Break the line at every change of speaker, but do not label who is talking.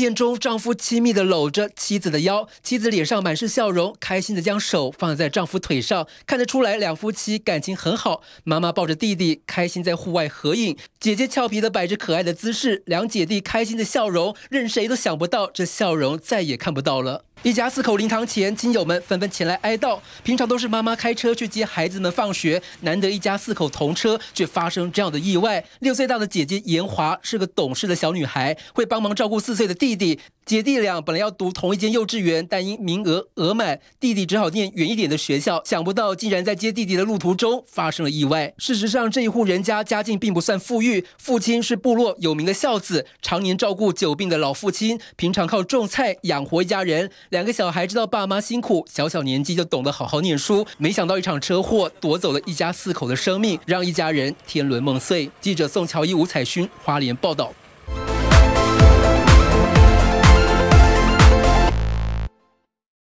片中，丈夫亲密的搂着妻子的腰，妻子脸上满是笑容，开心的将手放在丈夫腿上，看得出来两夫妻感情很好。妈妈抱着弟弟，开心在户外合影，姐姐俏皮的摆着可爱的姿势，两姐弟开心的笑容，任谁都想不到这笑容再也看不到了。一家四口灵堂前，亲友们纷纷前来哀悼。平常都是妈妈开车去接孩子们放学，难得一家四口同车，却发生这样的意外。六岁大的姐姐严华是个懂事的小女孩，会帮忙照顾四岁的弟弟。姐弟俩本来要读同一间幼稚园，但因名额额满，弟弟只好念远一点的学校。想不到，竟然在接弟弟的路途中发生了意外。事实上，这一户人家家境并不算富裕，父亲是部落有名的孝子，常年照顾久病的老父亲，平常靠种菜养活一家人。两个小孩知道爸妈辛苦，小小年纪就懂得好好念书。没想到一场车祸夺走了一家四口的生命，让一家人天伦梦碎。记者宋乔伊、吴彩勋，花莲报道。